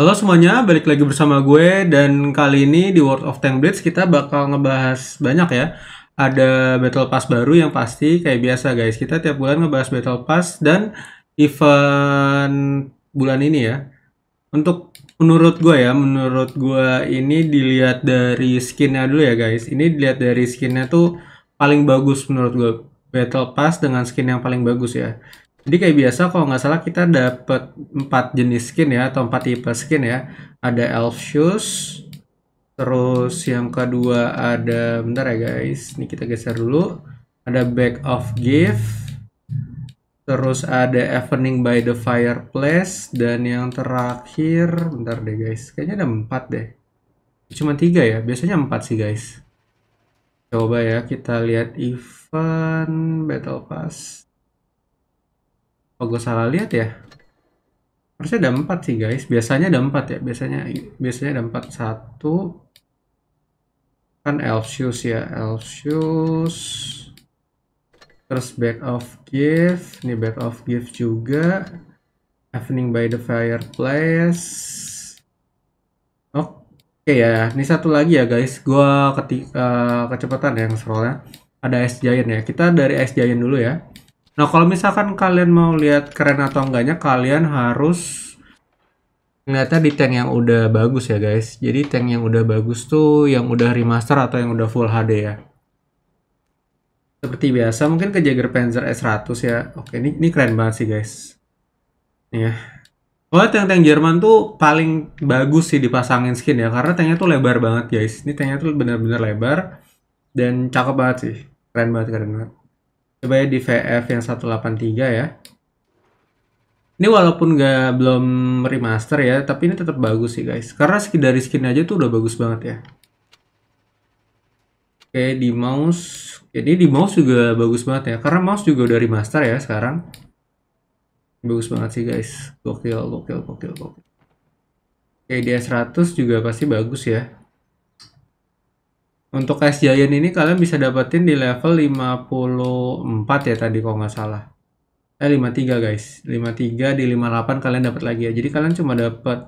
Halo semuanya, balik lagi bersama gue dan kali ini di World of Tank Blitz kita bakal ngebahas banyak ya. Ada Battle Pass baru yang pasti kayak biasa guys. Kita tiap bulan ngebahas Battle Pass dan event bulan ini ya. Untuk menurut gue ya, menurut gue ini dilihat dari skinnya dulu ya guys. Ini dilihat dari skinnya tuh paling bagus menurut gue. Battle Pass dengan skin yang paling bagus ya. Jadi kayak biasa kalau nggak salah kita dapat empat jenis skin ya atau empat tipe skin ya. Ada elf shoes, terus yang kedua ada bentar ya guys, ini kita geser dulu. Ada bag of gift, terus ada evening by the fireplace dan yang terakhir bentar deh guys, kayaknya ada empat deh. Cuma tiga ya, biasanya empat sih guys. Coba ya kita lihat event battle pass apa gue salah lihat ya harusnya ada empat sih guys biasanya ada empat ya biasanya biasanya ada empat satu kan Elsius ya Elsius terus back of gift ini back of gift juga Evening by the fireplace oke ya ini satu lagi ya guys gua ketika uh, eh, kecepatan ya, yang scrollnya ada S Giant ya kita dari S Giant dulu ya Nah, kalau misalkan kalian mau lihat keren atau enggaknya, kalian harus ternyata di tank yang udah bagus ya guys. Jadi tank yang udah bagus tuh yang udah remaster atau yang udah full HD ya. Seperti biasa, mungkin ke Jagger Panzer S100 ya. Oke, ini, ini keren banget sih guys. Nih ya. Oh, tank-tank Jerman tuh paling bagus sih dipasangin skin ya. Karena tanknya tuh lebar banget guys. Ini tanknya tuh bener-bener lebar. Dan cakep banget sih. Keren banget, keren banget. Coba ya di VF yang 183 ya. Ini walaupun nggak belum remaster ya, tapi ini tetap bagus sih guys. Karena skin dari skin aja tuh udah bagus banget ya. Oke, di mouse. Jadi ya, di mouse juga bagus banget ya. Karena mouse juga udah remaster ya sekarang. Bagus banget sih guys. Gokil, gokil, gokil, gokil. Oke, di S100 juga pasti bagus ya. Untuk S Giant ini kalian bisa dapetin di level 54 ya tadi kalau nggak salah. Eh 53 guys. 53 di 58 kalian dapat lagi ya. Jadi kalian cuma dapat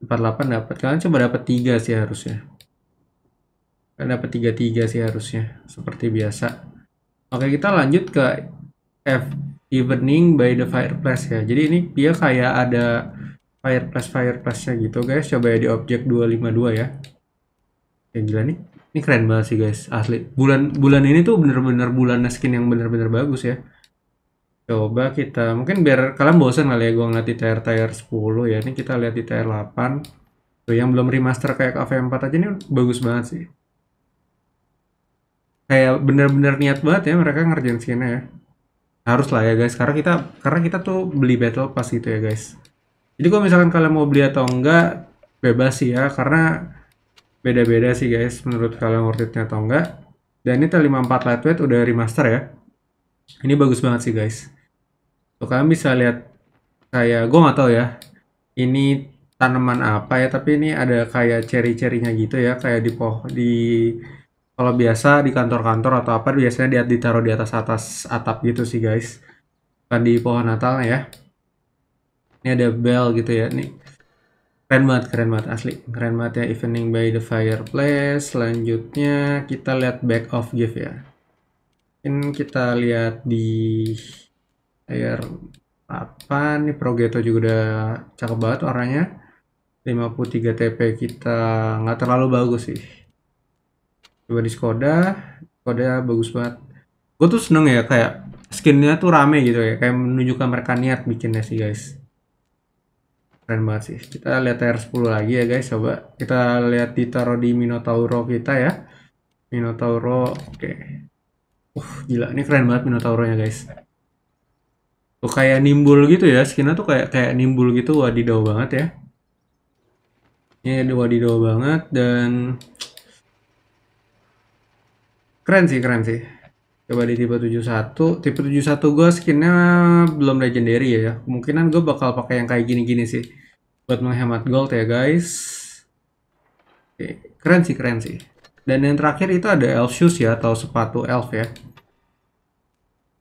48 dapat. Kalian cuma dapat 3 sih harusnya. Kalian dapat 33 sih harusnya seperti biasa. Oke, kita lanjut ke F Evening by the Fireplace ya. Jadi ini dia kayak ada fireplace fireplace-nya gitu guys. Coba ya di objek 252 ya. Yang gila nih. Ini keren banget sih guys, asli. Bulan bulan ini tuh bener-bener bulan skin yang bener-bener bagus ya. Coba kita, mungkin biar kalian bosan kali ya gue ngeliat di tier-tier 10 ya. Ini kita lihat di tier 8. Tuh yang belum remaster kayak KV4 aja ini bagus banget sih. Kayak bener-bener niat banget ya mereka ngerjain skinnya ya. Harus lah ya guys, karena kita karena kita tuh beli battle pas gitu ya guys. Jadi kalau misalkan kalian mau beli atau enggak, bebas sih ya. Karena beda-beda sih guys menurut kalian worth it-nya atau enggak. Dan ini T54 Lightweight udah remaster ya. Ini bagus banget sih guys. Tuh kalian bisa lihat kayak gue gak tau ya. Ini tanaman apa ya tapi ini ada kayak cherry cerinya gitu ya kayak di poh di kalau biasa di kantor-kantor atau apa biasanya dia ditaruh di atas atas atap gitu sih guys kan di pohon Natal ya ini ada bell gitu ya nih Keren banget, keren banget, asli. Keren banget ya, Evening by the Fireplace. Selanjutnya kita lihat Back of gift ya. ini kita lihat di air apa nih Progetto juga udah cakep banget warnanya. 53 TP kita nggak terlalu bagus sih. Coba di Skoda. Skoda bagus banget. Gue tuh seneng ya, kayak skinnya tuh rame gitu ya. Kayak menunjukkan mereka niat bikinnya sih guys keren banget sih kita lihat TR10 lagi ya guys coba kita lihat ditaruh di Minotauro kita ya Minotauro oke okay. uh gila ini keren banget Minotauro nya guys tuh kayak nimbul gitu ya skinnya tuh kayak kayak nimbul gitu wadidaw banget ya ini ada wadidaw banget dan keren sih keren sih coba di tipe 71 tipe 71 gue skinnya belum legendary ya, ya. kemungkinan gue bakal pakai yang kayak gini-gini sih buat menghemat gold ya guys Oke, keren sih keren sih dan yang terakhir itu ada elf shoes ya atau sepatu elf ya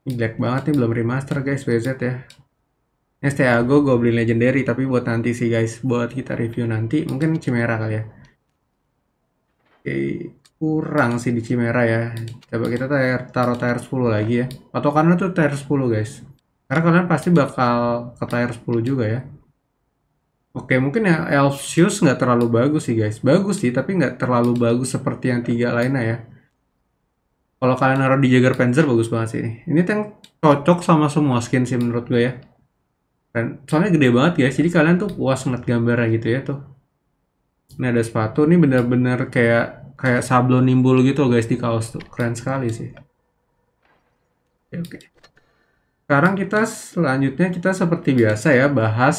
Black banget nih belum remaster guys BZ ya Ini Steago gue beli legendary tapi buat nanti sih guys Buat kita review nanti mungkin cimera kali ya Oke kurang sih di Cimera ya coba kita tar taruh tier 10 lagi ya atau karena tuh tier 10 guys karena kalian pasti bakal ke tier 10 juga ya oke mungkin ya Elfsius nggak terlalu bagus sih guys bagus sih tapi nggak terlalu bagus seperti yang tiga lainnya ya kalau kalian naruh di Jager Panzer bagus banget sih ini ini tank cocok sama semua skin sih menurut gue ya dan soalnya gede banget guys jadi kalian tuh puas ngeliat gambarnya gitu ya tuh ini ada sepatu ini bener-bener kayak kayak sablon nimbul gitu guys di kaos tuh keren sekali sih ya, oke okay. sekarang kita selanjutnya kita seperti biasa ya bahas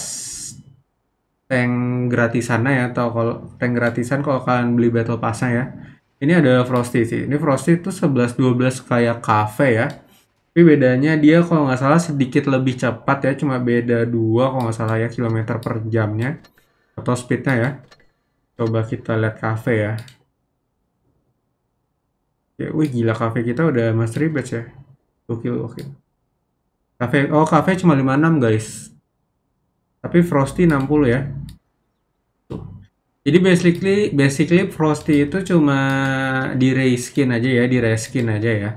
tank gratisan ya atau kalau tank gratisan kalau kalian beli battle passnya ya ini ada Frosty sih ini Frosty itu 11-12 kayak cafe ya tapi bedanya dia kalau nggak salah sedikit lebih cepat ya cuma beda dua kalau nggak salah ya kilometer per jamnya atau speednya ya coba kita lihat cafe ya Oke, ya, wih gila kafe kita udah master batch ya. Gokil, gokil. kafe oh kafe cuma 56 guys. Tapi Frosty 60 ya. Jadi basically basically Frosty itu cuma di reskin aja ya, di reskin aja ya.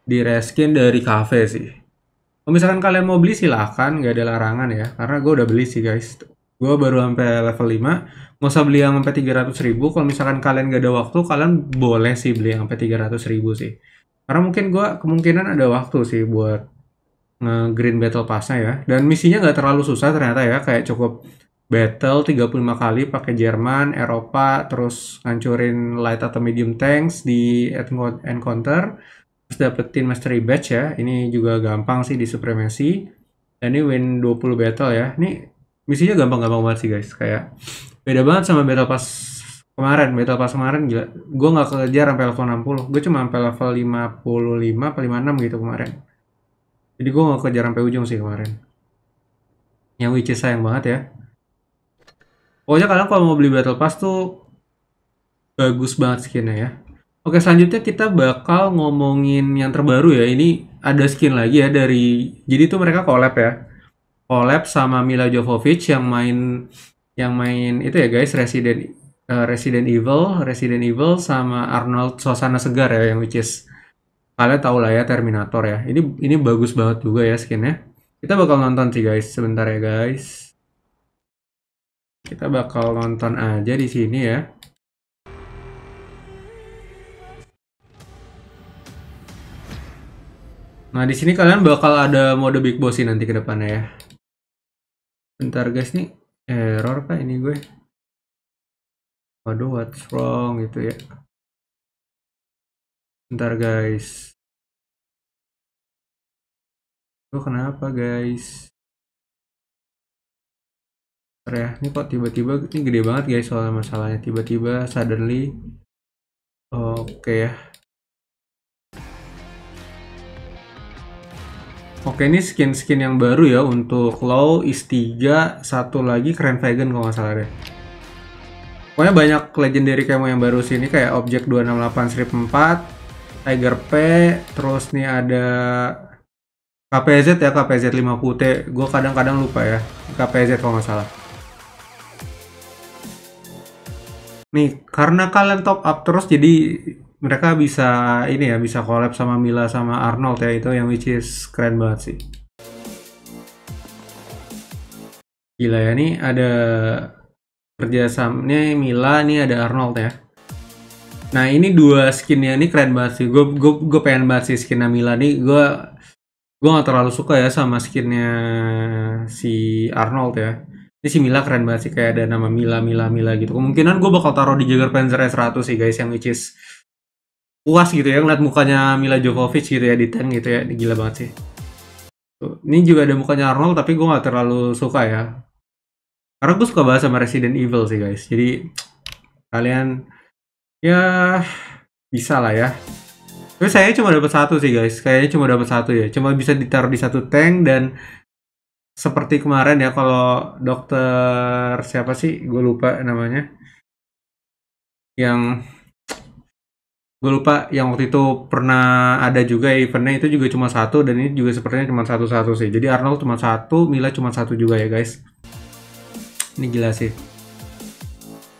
Di reskin dari kafe sih. Kalau misalkan kalian mau beli silahkan, nggak ada larangan ya. Karena gue udah beli sih guys. Tuh gue baru sampai level 5 nggak usah beli yang sampai 300 ribu kalau misalkan kalian gak ada waktu kalian boleh sih beli yang sampai 300 ribu sih karena mungkin gue kemungkinan ada waktu sih buat nge-green battle passnya ya dan misinya nggak terlalu susah ternyata ya kayak cukup battle 35 kali pakai Jerman, Eropa, terus hancurin light atau medium tanks di encounter, terus dapetin mastery badge ya. Ini juga gampang sih di supremacy. Dan ini win 20 battle ya. Ini misinya gampang-gampang banget sih guys kayak beda banget sama battle pass kemarin battle pass kemarin gila gue nggak kejar sampai level 60 gue cuma sampai level 55 atau 56 gitu kemarin jadi gue nggak kejar sampai ujung sih kemarin yang which sayang banget ya pokoknya kalian kalau mau beli battle pass tuh bagus banget skinnya ya Oke selanjutnya kita bakal ngomongin yang terbaru ya ini ada skin lagi ya dari jadi tuh mereka collab ya collab sama Mila Jovovich yang main yang main itu ya guys Resident uh, Resident Evil, Resident Evil sama Arnold Suasana Segar ya yang which is kalian tau lah ya Terminator ya. Ini ini bagus banget juga ya skinnya. Kita bakal nonton sih guys, sebentar ya guys. Kita bakal nonton aja di sini ya. Nah, di sini kalian bakal ada mode Big Boss nanti kedepannya ya bentar guys nih error kah ini gue waduh what's wrong gitu ya bentar guys gue kenapa guys bentar ya ini kok tiba-tiba ini gede banget guys soal masalahnya tiba-tiba suddenly oke okay, ya Oke ini skin-skin yang baru ya untuk Low, Istiga, satu lagi Keren Vegan kalau nggak salah deh. Pokoknya banyak legendary kamu yang baru sini kayak Objek 268 strip 4, Tiger P, terus nih ada KPZ ya KPZ 50T, Gue kadang-kadang lupa ya KPZ kalau nggak salah. Nih, karena kalian top up terus jadi mereka bisa ini ya, bisa collab sama Mila sama Arnold ya itu yang which is keren banget sih. Gila ya, nih ada kerjasamanya Mila, nih ada Arnold ya. Nah ini dua skinnya ini keren banget sih. Gue gue gue pengen banget sih skinnya Mila nih. Gue gue gak terlalu suka ya sama skinnya si Arnold ya ini si Mila keren banget sih kayak ada nama Mila Mila Mila gitu. Kemungkinan gue bakal taruh di Jagger Panzer 100 sih guys yang which is puas gitu ya ngeliat mukanya Mila Jovovich gitu ya di tank gitu ya. gila banget sih. Tuh. Ini juga ada mukanya Arnold tapi gue gak terlalu suka ya. Karena gue suka banget sama Resident Evil sih guys. Jadi kalian ya bisa lah ya. Tapi saya cuma dapat satu sih guys. Kayaknya cuma dapat satu ya. Cuma bisa ditaruh di satu tank dan seperti kemarin ya kalau dokter siapa sih gue lupa namanya yang gue lupa yang waktu itu pernah ada juga eventnya itu juga cuma satu dan ini juga sepertinya cuma satu-satu sih jadi Arnold cuma satu Mila cuma satu juga ya guys ini gila sih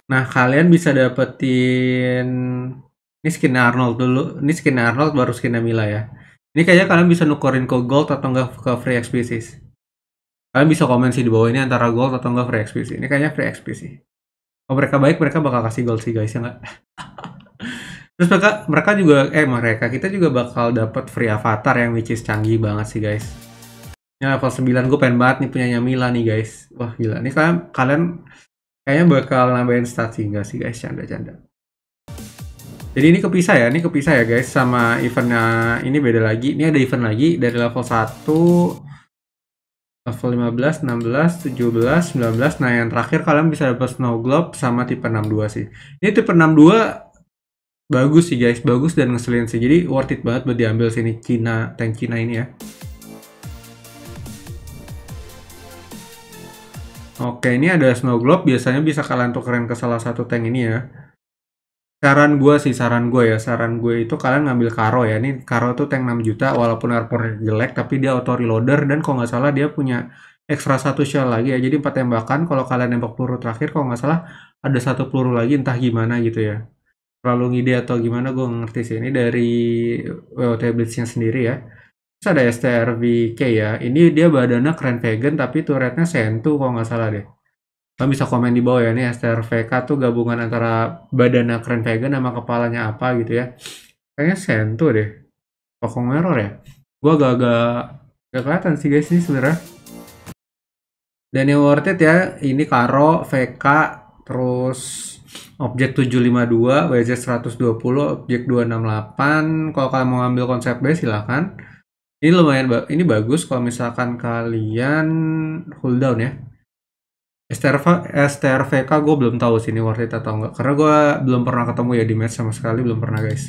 nah kalian bisa dapetin ini skin Arnold dulu ini skin Arnold baru skin Mila ya ini kayaknya kalian bisa nukerin ke gold atau enggak ke free XP sih Kalian bisa komen sih di bawah ini antara gold atau enggak free XP sih. Ini kayaknya free XP sih. Kalau mereka baik, mereka bakal kasih gold sih guys, ya nggak? Terus mereka, mereka juga, eh mereka, kita juga bakal dapat free avatar yang which is canggih banget sih guys. Ini level 9, gue pengen banget nih punyanya Mila nih guys. Wah gila, nih kalian, kalian kayaknya bakal nambahin stat sih enggak sih guys, canda-canda. Jadi ini kepisah ya, ini kepisah ya guys sama eventnya ini beda lagi. Ini ada event lagi dari level 1 level 15, 16, 17, 19. Nah, yang terakhir kalian bisa dapat snow globe sama tipe 62 sih. Ini tipe 62 bagus sih guys, bagus dan ngeselin sih. Jadi worth it banget buat diambil sini Cina, tank Cina ini ya. Oke, ini ada snow globe biasanya bisa kalian tukerin ke salah satu tank ini ya. Saran gue sih, saran gue ya, saran gue itu kalian ngambil Karo ya. Ini Karo tuh tank 6 juta, walaupun armor jelek, tapi dia auto reloader, dan kalau nggak salah dia punya ekstra satu shell lagi ya. Jadi empat tembakan, kalau kalian nembak peluru terakhir, kalau nggak salah ada satu peluru lagi, entah gimana gitu ya. Terlalu ngide atau gimana, gue ngerti sih. Ini dari WOT eh, Blitznya sendiri ya. Terus ada STRVK ya, ini dia badannya keren vegan, tapi turretnya sentuh kalau nggak salah deh lo bisa komen di bawah ya ini STRVK tuh gabungan antara badannya keren vegan sama kepalanya apa gitu ya kayaknya sentuh deh pokok error ya gue agak-agak gak kelihatan sih guys ini sebenarnya dan yang worth it ya ini karo VK terus objek 752 WZ 120 objek 268 kalau kalian mau ngambil konsep B silahkan ini lumayan ini bagus kalau misalkan kalian hold down ya STRV, STRVK gue belum tahu sih ini worth it atau enggak karena gue belum pernah ketemu ya di match sama sekali belum pernah guys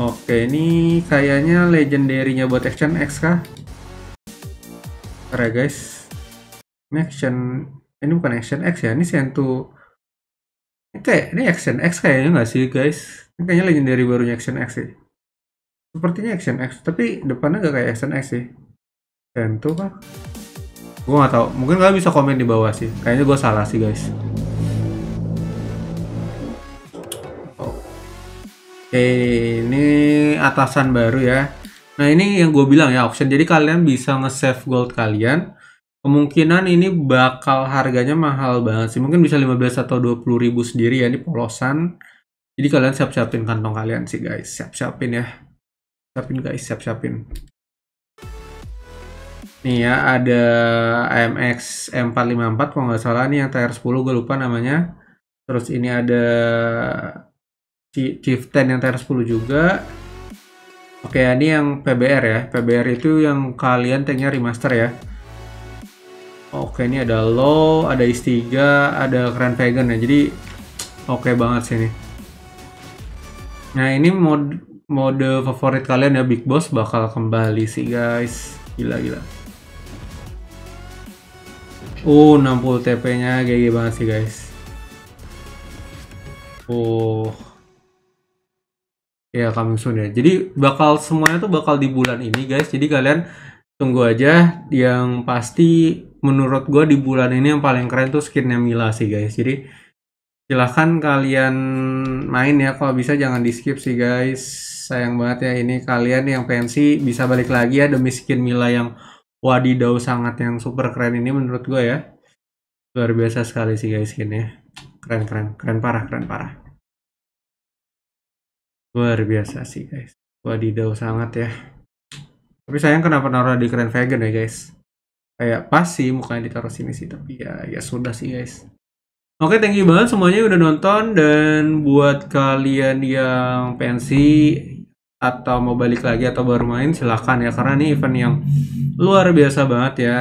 oke ini kayaknya legendary-nya buat action X kah ya guys ini action ini bukan action X ya ini Sentu ini kayak ini action X kayaknya nggak sih guys ini kayaknya legendary barunya action X sih sepertinya action X tapi depannya nggak kayak action X sih Sentu kah gue gak tau, mungkin kalian bisa komen di bawah sih kayaknya gue salah sih guys Oke, ini atasan baru ya. Nah, ini yang gue bilang ya, auction. Jadi kalian bisa nge-save gold kalian. Kemungkinan ini bakal harganya mahal banget sih. Mungkin bisa 15 atau 20 ribu sendiri ya, ini polosan. Jadi kalian siap-siapin kantong kalian sih guys. Siap-siapin ya. Siapin guys, siap-siapin. Nih ya, ada AMX M454 kalau nggak salah nih yang TR10 gue lupa namanya. Terus ini ada Chief 10 yang TR10 juga. Oke, ya, ini yang PBR ya. PBR itu yang kalian tanknya remaster ya. Oke, ini ada Low, ada Is3, ada Grand Wagon ya. Jadi oke banget sih ini. Nah, ini mode mode favorit kalian ya Big Boss bakal kembali sih guys. Gila gila. Oh, 60 TP-nya GG banget sih, guys. Oh. Ya, coming soon ya. Jadi bakal semuanya tuh bakal di bulan ini, guys. Jadi kalian tunggu aja yang pasti menurut gue di bulan ini yang paling keren tuh skinnya Mila sih, guys. Jadi silahkan kalian main ya kalau bisa jangan di skip sih guys sayang banget ya ini kalian yang pensi bisa balik lagi ya demi skin Mila yang wadidau sangat yang super keren ini menurut gue ya luar biasa sekali sih guys ini keren keren keren parah keren parah luar biasa sih guys wadidau sangat ya tapi sayang kenapa naruh di keren vegan ya guys kayak pas sih mukanya ditaruh sini sih tapi ya ya sudah sih guys Oke, thank you banget semuanya udah nonton dan buat kalian yang pensi atau mau balik lagi atau baru main silahkan ya karena ini event yang luar biasa banget ya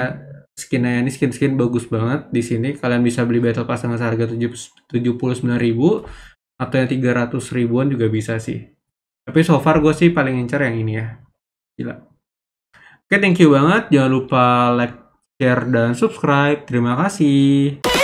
skinnya ini skin-skin bagus banget di sini kalian bisa beli battle pass dengan harga tujuh puluh sembilan ribu atau yang tiga ratus ribuan juga bisa sih tapi so far gue sih paling incer yang ini ya gila oke thank you banget jangan lupa like share dan subscribe terima kasih